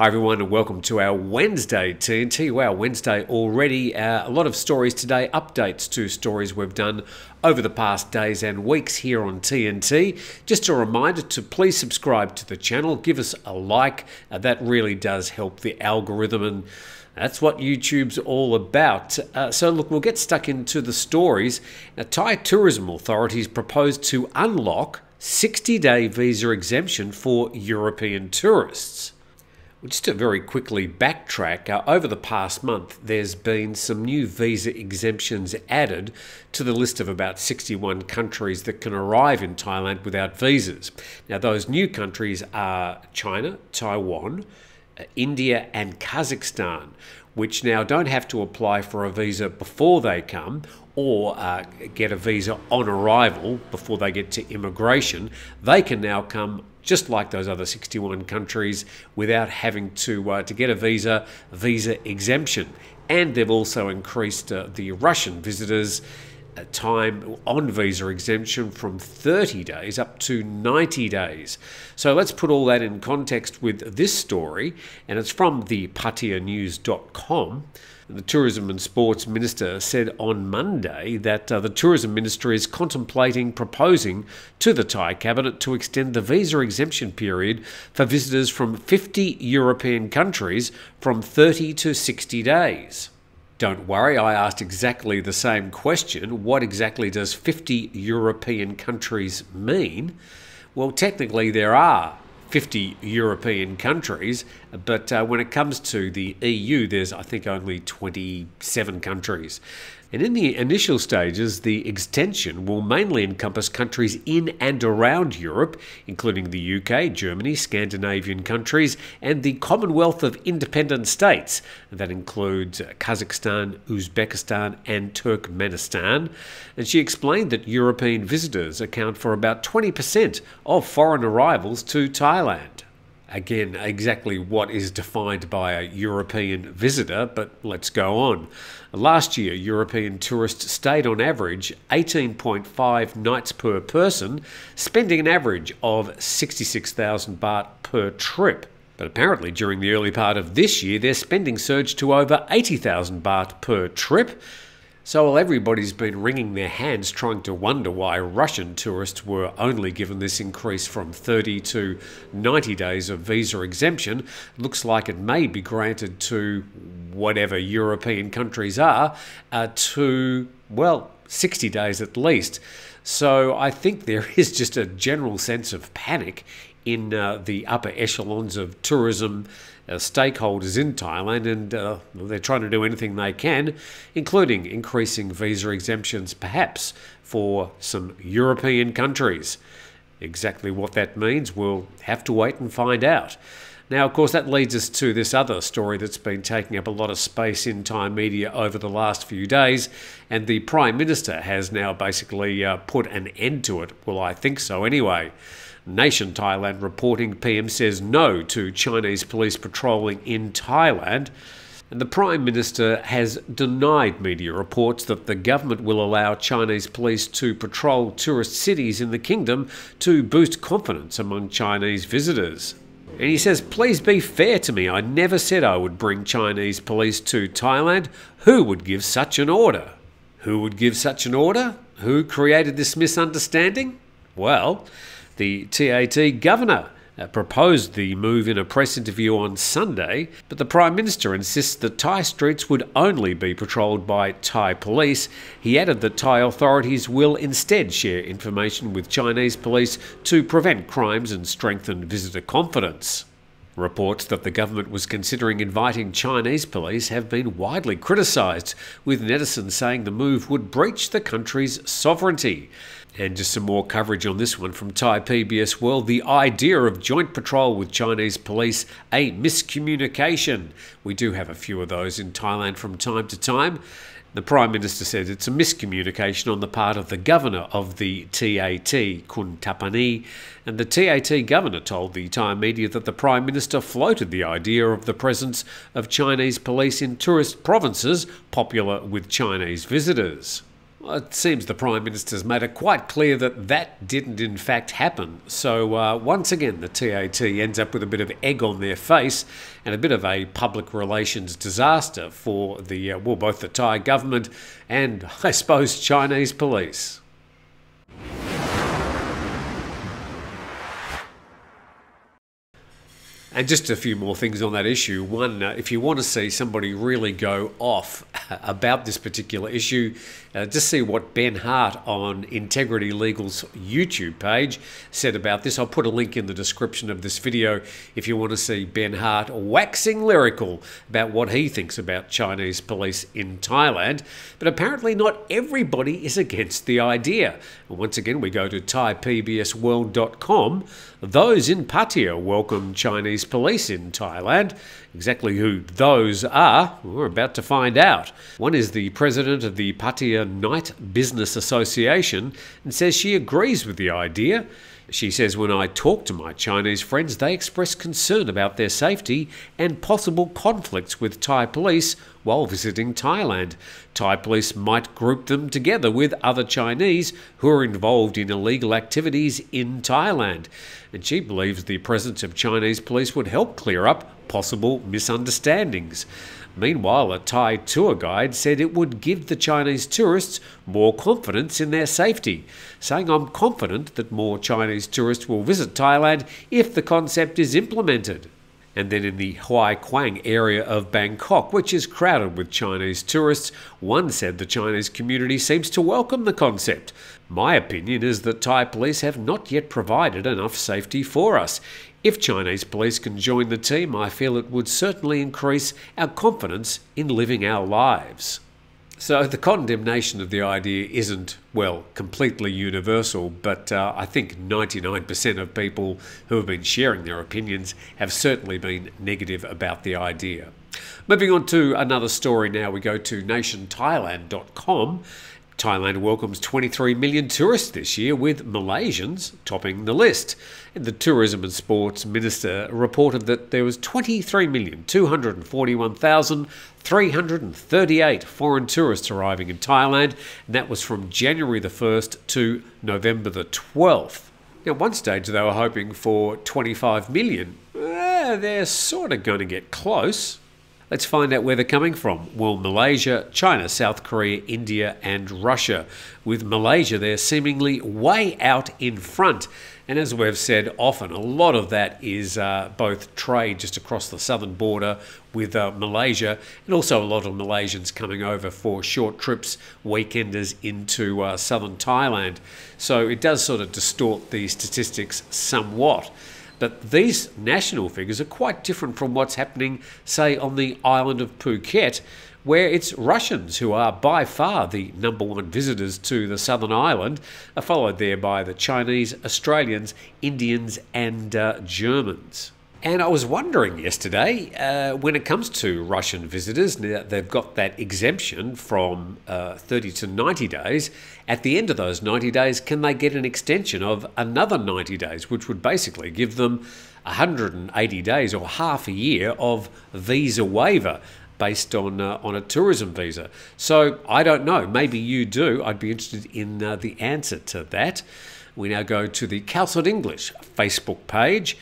Hi, everyone, and welcome to our Wednesday TNT. Wow, Wednesday already. Uh, a lot of stories today, updates to stories we've done over the past days and weeks here on TNT. Just a reminder to please subscribe to the channel, give us a like. Uh, that really does help the algorithm, and that's what YouTube's all about. Uh, so, look, we'll get stuck into the stories. Now, Thai tourism authorities proposed to unlock 60 day visa exemption for European tourists. Just to very quickly backtrack, uh, over the past month, there's been some new visa exemptions added to the list of about 61 countries that can arrive in Thailand without visas. Now, those new countries are China, Taiwan, uh, India, and Kazakhstan, which now don't have to apply for a visa before they come or uh, get a visa on arrival before they get to immigration, they can now come just like those other 61 countries without having to uh, to get a visa visa exemption. And they've also increased uh, the Russian visitors uh, time on visa exemption from 30 days up to 90 days. So let's put all that in context with this story, and it's from the patianews.com. The Tourism and Sports Minister said on Monday that uh, the Tourism Minister is contemplating proposing to the Thai Cabinet to extend the visa exemption period for visitors from 50 European countries from 30 to 60 days. Don't worry, I asked exactly the same question what exactly does 50 European countries mean? Well, technically, there are 50 European countries, but uh, when it comes to the EU, there's, I think, only 27 countries. And in the initial stages, the extension will mainly encompass countries in and around Europe, including the UK, Germany, Scandinavian countries, and the Commonwealth of Independent States. That includes Kazakhstan, Uzbekistan, and Turkmenistan. And she explained that European visitors account for about 20% of foreign arrivals to Thailand. Again, exactly what is defined by a European visitor, but let's go on. Last year, European tourists stayed on average 18.5 nights per person, spending an average of 66,000 baht per trip. But apparently, during the early part of this year, their spending surged to over 80,000 baht per trip, so while everybody's been wringing their hands trying to wonder why Russian tourists were only given this increase from 30 to 90 days of visa exemption, looks like it may be granted to whatever European countries are uh, to, well, 60 days at least. So I think there is just a general sense of panic in uh, the upper echelons of tourism uh, stakeholders in Thailand, and uh, they're trying to do anything they can, including increasing visa exemptions, perhaps for some European countries. Exactly what that means, we'll have to wait and find out. Now, of course, that leads us to this other story that's been taking up a lot of space in Thai media over the last few days, and the Prime Minister has now basically uh, put an end to it. Well, I think so anyway. Nation Thailand reporting PM says no to Chinese police patrolling in Thailand. And the Prime Minister has denied media reports that the government will allow Chinese police to patrol tourist cities in the kingdom to boost confidence among Chinese visitors. And he says, Please be fair to me. I never said I would bring Chinese police to Thailand. Who would give such an order? Who would give such an order? Who created this misunderstanding? Well, the TAT governor uh, proposed the move in a press interview on Sunday, but the Prime Minister insists that Thai streets would only be patrolled by Thai police. He added that Thai authorities will instead share information with Chinese police to prevent crimes and strengthen visitor confidence. Reports that the government was considering inviting Chinese police have been widely criticised, with netizens saying the move would breach the country's sovereignty. And just some more coverage on this one from Thai PBS World. The idea of joint patrol with Chinese police, a miscommunication. We do have a few of those in Thailand from time to time. The Prime Minister says it's a miscommunication on the part of the governor of the TAT, Kun Tapani, and the TAT governor told the Thai media that the Prime Minister floated the idea of the presence of Chinese police in tourist provinces popular with Chinese visitors. Well, it seems the Prime Minister's made it quite clear that that didn't in fact happen. So uh, once again, the TAT ends up with a bit of egg on their face and a bit of a public relations disaster for the uh, well, both the Thai government and I suppose Chinese police. And just a few more things on that issue. One, uh, if you want to see somebody really go off about this particular issue, uh, just see what Ben Hart on Integrity Legal's YouTube page said about this. I'll put a link in the description of this video if you want to see Ben Hart waxing lyrical about what he thinks about Chinese police in Thailand. But apparently, not everybody is against the idea. And once again, we go to thaipbsworld.com. Those in Pattaya welcome Chinese police in Thailand. Exactly who those are, we're about to find out. One is the president of the Patia Night Business Association and says she agrees with the idea. She says, When I talk to my Chinese friends, they express concern about their safety and possible conflicts with Thai police while visiting Thailand. Thai police might group them together with other Chinese who are involved in illegal activities in Thailand. And she believes the presence of Chinese police would help clear up possible misunderstandings. Meanwhile, a Thai tour guide said it would give the Chinese tourists more confidence in their safety, saying, I'm confident that more Chinese tourists will visit Thailand if the concept is implemented and then in the Huai Quang area of Bangkok, which is crowded with Chinese tourists. One said the Chinese community seems to welcome the concept. My opinion is that Thai police have not yet provided enough safety for us. If Chinese police can join the team, I feel it would certainly increase our confidence in living our lives. So the condemnation of the idea isn't, well, completely universal, but uh, I think 99% of people who have been sharing their opinions have certainly been negative about the idea. Moving on to another story now, we go to nationthailand.com Thailand welcomes 23 million tourists this year, with Malaysians topping the list. And the Tourism and Sports Minister reported that there was 23,241,338 foreign tourists arriving in Thailand, and that was from January the 1st to November the 12th. Now, at one stage, they were hoping for 25 million. they're sort of going to get close. Let's find out where they're coming from. Well, Malaysia, China, South Korea, India, and Russia. With Malaysia, they're seemingly way out in front. And as we've said often, a lot of that is uh, both trade just across the southern border with uh, Malaysia, and also a lot of Malaysians coming over for short trips, weekenders into uh, southern Thailand. So it does sort of distort the statistics somewhat. But these national figures are quite different from what's happening, say, on the island of Phuket, where it's Russians who are by far the number one visitors to the southern island, followed there by the Chinese, Australians, Indians, and uh, Germans. And I was wondering yesterday, uh, when it comes to Russian visitors, now they've got that exemption from uh, 30 to 90 days. At the end of those 90 days, can they get an extension of another 90 days, which would basically give them 180 days or half a year of visa waiver? based on uh, on a tourism visa. So I don't know. Maybe you do. I'd be interested in uh, the answer to that. We now go to the Castle English Facebook page,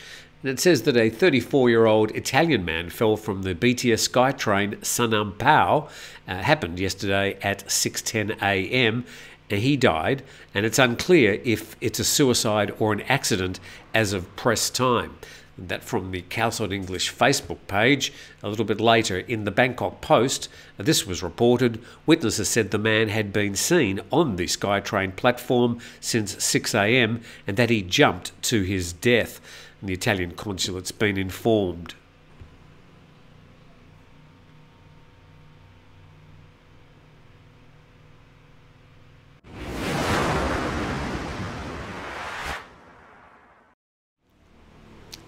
and it says that a 34 year old Italian man fell from the BTS SkyTrain Sanampao, uh, happened yesterday at 6.10 a.m. And uh, he died, and it's unclear if it's a suicide or an accident as of press time that from the Calsod English Facebook page. A little bit later in the Bangkok Post, this was reported. Witnesses said the man had been seen on the SkyTrain platform since 6am and that he jumped to his death. And the Italian consulate's been informed.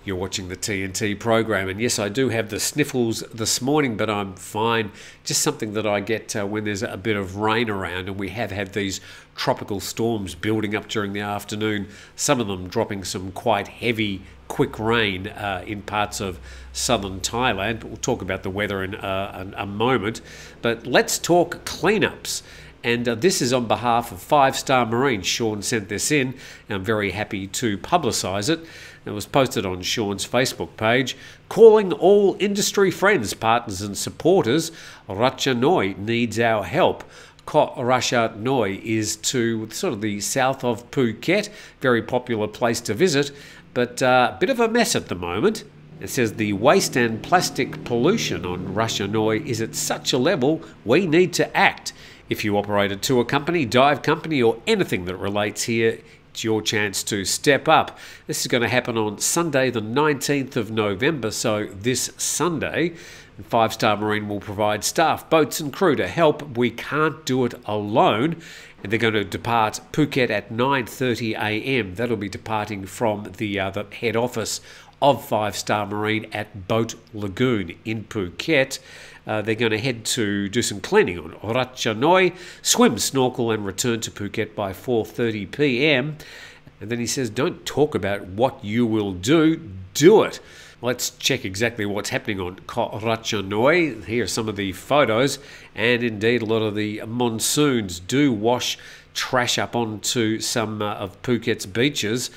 You're watching the TNT program, and yes, I do have the sniffles this morning, but I'm fine. Just something that I get uh, when there's a bit of rain around, and we have had these tropical storms building up during the afternoon, some of them dropping some quite heavy, quick rain uh, in parts of southern Thailand. But We'll talk about the weather in, uh, in a moment, but let's talk cleanups. And uh, this is on behalf of Five Star Marine. Sean sent this in, and I'm very happy to publicise it. It was posted on Sean's Facebook page. Calling all industry friends, partners, and supporters, Racha Noi needs our help. Kot Noi is to sort of the south of Phuket, very popular place to visit, but uh, a uh, bit of a mess at the moment. It says the waste and plastic pollution on Russia Noi is at such a level we need to act. If you operate a tour company, dive company, or anything that relates here, it's your chance to step up. This is going to happen on Sunday, the 19th of November, so this Sunday. Five Star Marine will provide staff, boats, and crew to help. We can't do it alone. And they're going to depart Phuket at 9:30 a.m. That'll be departing from the, uh, the head office of Five Star Marine at Boat Lagoon in Phuket. Uh, they're going to head to do some cleaning on Ratchanoi, swim, snorkel, and return to Phuket by 4:30 p.m. And then he says, "Don't talk about what you will do. Do it." Let's check exactly what's happening on Koh Ratchanoi. Here are some of the photos, and indeed, a lot of the monsoons do wash trash up onto some uh, of Phuket's beaches,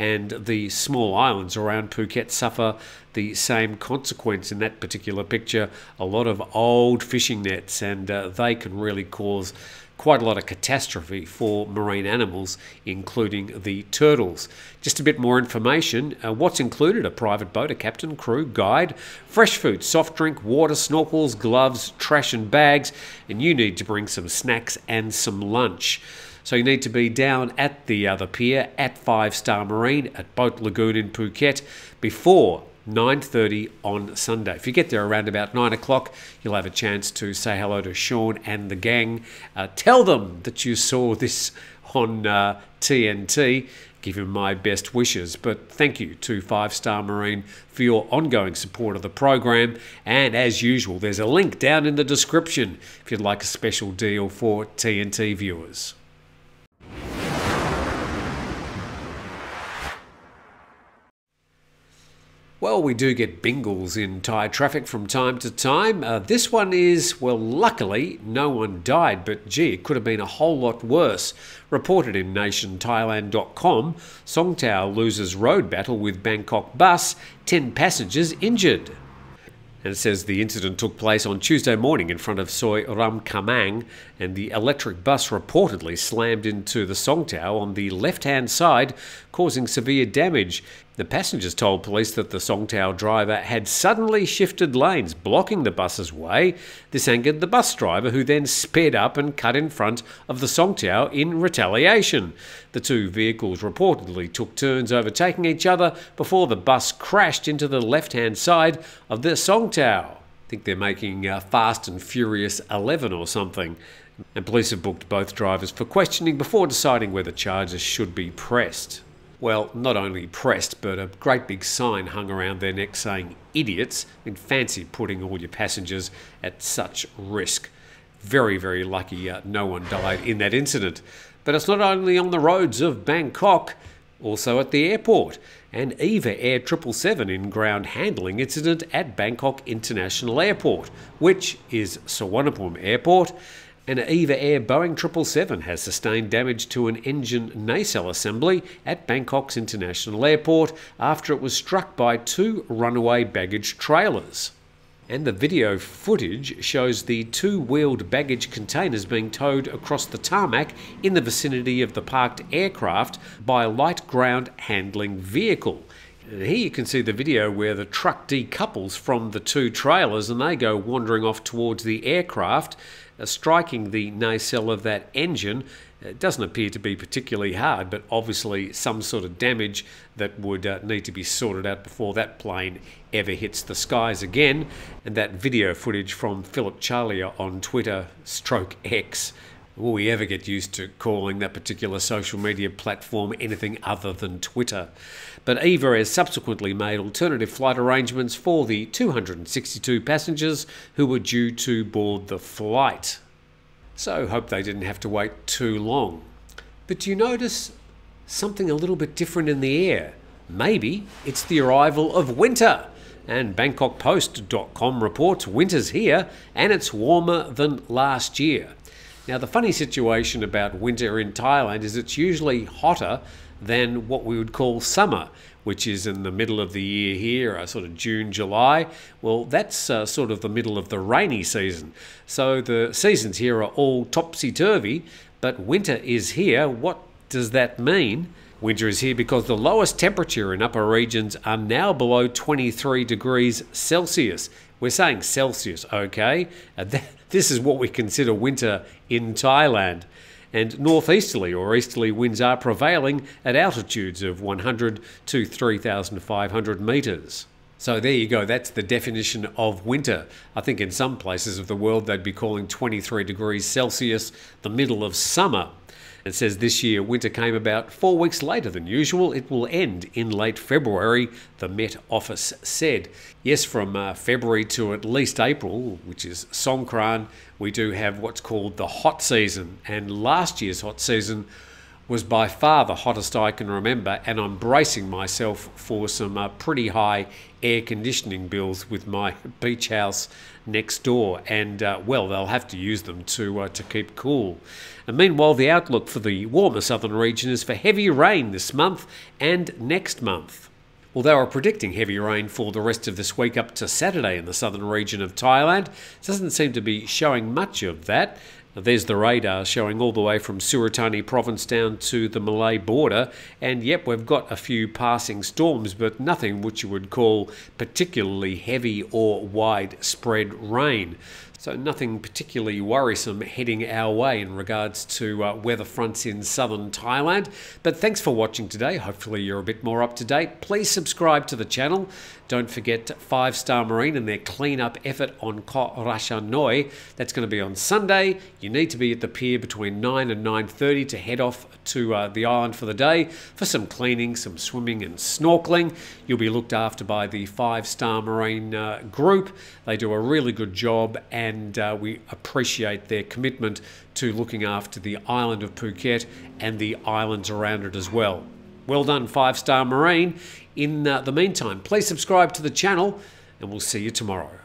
and the small islands around Phuket suffer the same consequence in that particular picture. A lot of old fishing nets, and uh, they can really cause quite a lot of catastrophe for marine animals, including the turtles. Just a bit more information uh, what's included a private boat, a captain, crew, guide, fresh food, soft drink, water, snorkels, gloves, trash, and bags, and you need to bring some snacks and some lunch. So you need to be down at the other pier at Five Star Marine at Boat Lagoon in Phuket before 9.30 on Sunday. If you get there around about 9 o'clock, you'll have a chance to say hello to Sean and the gang. Uh, tell them that you saw this on uh, TNT. Give him my best wishes. But thank you to Five Star Marine for your ongoing support of the program. And as usual, there's a link down in the description if you'd like a special deal for TNT viewers. Well, we do get bingles in Thai traffic from time to time. Uh, this one is, well, luckily, no one died, but gee, it could have been a whole lot worse. Reported in NationThailand.com, Songtao loses road battle with Bangkok bus, 10 passengers injured. And it says the incident took place on Tuesday morning in front of Soi Ram Kamang, and the electric bus reportedly slammed into the Songtao on the left hand side, causing severe damage. The passengers told police that the Songtao driver had suddenly shifted lanes, blocking the bus's way. This angered the bus driver, who then sped up and cut in front of the Songtao in retaliation. The two vehicles reportedly took turns overtaking each other before the bus crashed into the left hand side of the Songtao. I think they're making a uh, Fast and Furious 11 or something. And police have booked both drivers for questioning before deciding whether charges should be pressed well, not only pressed, but a great big sign hung around their neck saying, Idiots, and fancy putting all your passengers at such risk. Very, very lucky uh, no one died in that incident. But it's not only on the roads of Bangkok, also at the airport, an EVA Air 777 in ground handling incident at Bangkok International Airport, which is Suvarnabhumi Airport, an EVA Air Boeing 777 has sustained damage to an engine nacelle assembly at Bangkok's International Airport after it was struck by two runaway baggage trailers. And the video footage shows the two wheeled baggage containers being towed across the tarmac in the vicinity of the parked aircraft by a light ground handling vehicle. here you can see the video where the truck decouples from the two trailers and they go wandering off towards the aircraft uh, striking the nacelle of that engine it uh, doesn't appear to be particularly hard, but obviously some sort of damage that would uh, need to be sorted out before that plane ever hits the skies again. And that video footage from Philip Charlier on Twitter, stroke X, will we ever get used to calling that particular social media platform anything other than Twitter? but EVA has subsequently made alternative flight arrangements for the 262 passengers who were due to board the flight. So, hope they didn't have to wait too long. But do you notice something a little bit different in the air? Maybe it's the arrival of winter. And BangkokPost.com reports winter's here and it's warmer than last year. Now, the funny situation about winter in Thailand is it's usually hotter than what we would call summer, which is in the middle of the year here, uh, sort of June, July. Well, that's uh, sort of the middle of the rainy season. So the seasons here are all topsy turvy, but winter is here. What does that mean? Winter is here because the lowest temperature in upper regions are now below 23 degrees Celsius. We're saying Celsius, okay? this is what we consider winter in Thailand and northeasterly or easterly winds are prevailing at altitudes of 100 to 3,500 metres. So there you go, that's the definition of winter. I think in some places of the world they'd be calling 23 degrees Celsius the middle of summer. It says this year winter came about four weeks later than usual. It will end in late February, the Met Office said. Yes, from uh, February to at least April, which is Songkran, we do have what's called the hot season. And last year's hot season was by far the hottest I can remember, and I'm bracing myself for some uh, pretty high air conditioning bills with my beach house next door. And uh, well, they'll have to use them to, uh, to keep cool. And meanwhile, the outlook for the warmer southern region is for heavy rain this month and next month. Well, they were predicting heavy rain for the rest of this week up to Saturday in the southern region of Thailand. It doesn't seem to be showing much of that. Now, there's the radar showing all the way from Suratani province down to the Malay border. And yep, we've got a few passing storms, but nothing which you would call particularly heavy or widespread rain. So nothing particularly worrisome heading our way in regards to uh, weather fronts in southern Thailand. But thanks for watching today. Hopefully you're a bit more up to date. Please subscribe to the channel don't forget Five Star Marine and their cleanup effort on Ko Noi. That's going to be on Sunday. You need to be at the pier between 9 and 9.30 to head off to uh, the island for the day for some cleaning, some swimming and snorkeling. You'll be looked after by the Five Star Marine uh, group. They do a really good job and uh, we appreciate their commitment to looking after the island of Phuket and the islands around it as well. Well done, five star Marine. In uh, the meantime, please subscribe to the channel and we'll see you tomorrow.